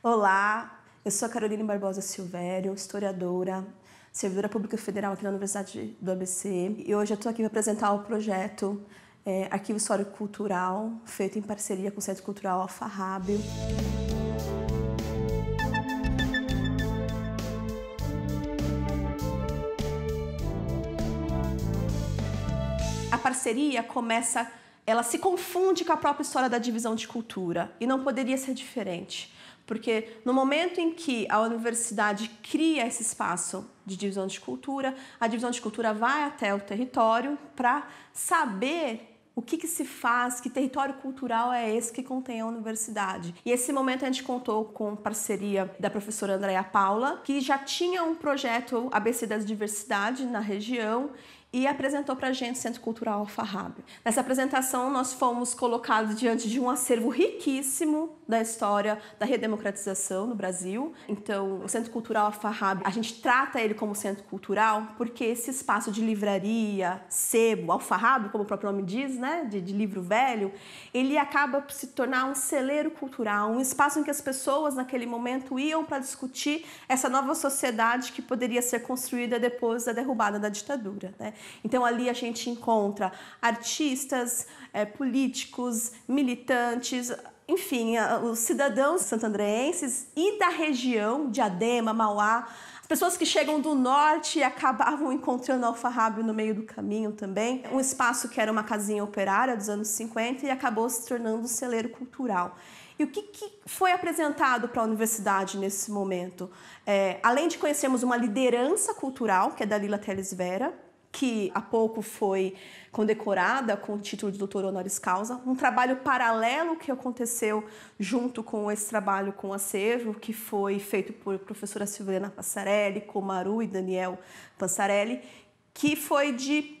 Olá, eu sou a Caroline Barbosa Silvério, historiadora, servidora pública federal aqui na Universidade do ABC e hoje eu estou aqui para apresentar o projeto é, Arquivo Histórico Cultural, feito em parceria com o Centro Cultural Alfarrábio. A parceria começa ela se confunde com a própria história da divisão de cultura e não poderia ser diferente, porque no momento em que a universidade cria esse espaço de divisão de cultura, a divisão de cultura vai até o território para saber o que, que, se faz, que território cultural é esse que contém a universidade. E esse momento a gente contou com parceria da professora Andréa Paula, que já tinha um projeto ABC das Diversidade na região e apresentou para a gente o Centro Cultural Alfarrábio. Nessa apresentação, nós fomos colocados diante de um acervo riquíssimo da história da redemocratização no Brasil. Então, o Centro Cultural Alfarrábio, a gente trata ele como centro cultural porque esse espaço de livraria, sebo, alfarrábio, como o próprio nome diz, né, de, de livro velho, ele acaba por se tornar um celeiro cultural, um espaço em que as pessoas naquele momento iam para discutir essa nova sociedade que poderia ser construída depois da derrubada da ditadura, né? Então ali a gente encontra artistas, é, políticos, militantes, enfim, os cidadãos santandreenses e da região de Adema, Mauá, as pessoas que chegam do norte e acabavam encontrando alfarrábio no meio do caminho também. Um espaço que era uma casinha operária dos anos 50 e acabou se tornando um celeiro cultural. E o que, que foi apresentado para a universidade nesse momento? É, além de conhecermos uma liderança cultural, que é Dalila Teles Vera, que há pouco foi condecorada com o título de doutor honoris causa, um trabalho paralelo que aconteceu junto com esse trabalho com acervo, que foi feito por professora Silvana Passarelli, Comaru e Daniel Passarelli, que foi de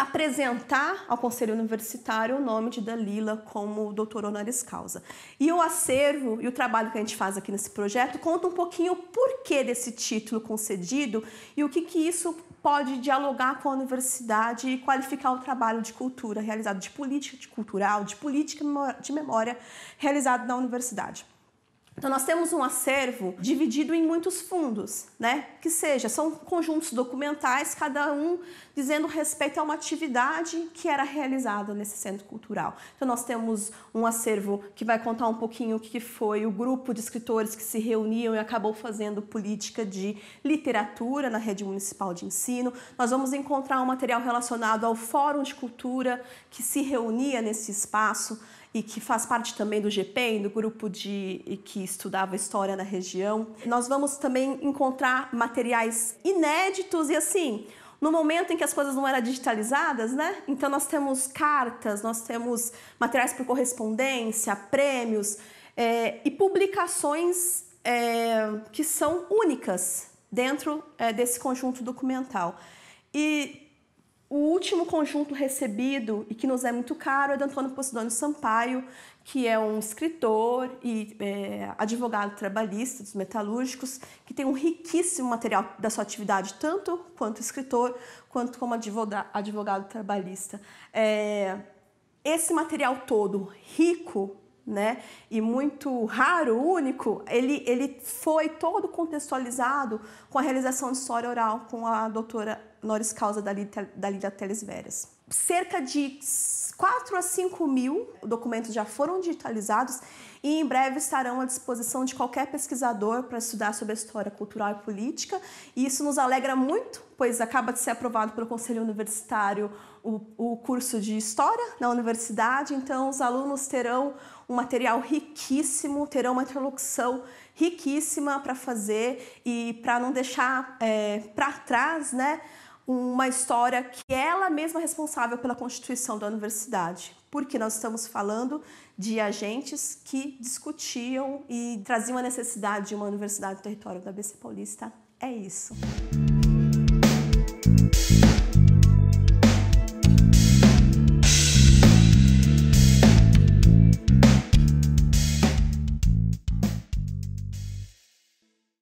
apresentar ao Conselho Universitário o nome de Dalila como doutor honoris causa. E o acervo e o trabalho que a gente faz aqui nesse projeto conta um pouquinho o porquê desse título concedido e o que, que isso pode dialogar com a universidade e qualificar o trabalho de cultura realizado, de política de cultural, de política de memória realizado na universidade. Então nós temos um acervo dividido em muitos fundos, né? Que seja, são conjuntos documentais, cada um dizendo respeito a uma atividade que era realizada nesse centro cultural. Então nós temos um acervo que vai contar um pouquinho o que foi o grupo de escritores que se reuniam e acabou fazendo política de literatura na rede municipal de ensino. Nós vamos encontrar um material relacionado ao Fórum de Cultura que se reunia nesse espaço e que faz parte também do GPEM, do grupo de que estudava história na região. Nós vamos também encontrar materiais inéditos e assim, no momento em que as coisas não eram digitalizadas, né? Então nós temos cartas, nós temos materiais por correspondência, prêmios é, e publicações é, que são únicas dentro é, desse conjunto documental. E o último conjunto recebido e que nos é muito caro é do Antônio Posidônio Sampaio, que é um escritor e é, advogado trabalhista dos metalúrgicos, que tem um riquíssimo material da sua atividade, tanto quanto escritor, quanto como advogado, advogado trabalhista. É, esse material todo rico né? E muito raro, único, ele, ele foi todo contextualizado com a realização de história oral com a doutora Noris Causa da da Lídia Teles Veras cerca de 4 a 5 mil documentos já foram digitalizados e em breve estarão à disposição de qualquer pesquisador para estudar sobre a história cultural e política. E isso nos alegra muito, pois acaba de ser aprovado pelo Conselho Universitário o, o curso de História na universidade, então os alunos terão um material riquíssimo, terão uma interlocução riquíssima para fazer e para não deixar é, para trás, né? uma história que ela mesma é responsável pela constituição da universidade, porque nós estamos falando de agentes que discutiam e traziam a necessidade de uma universidade no território da BC Paulista. É isso.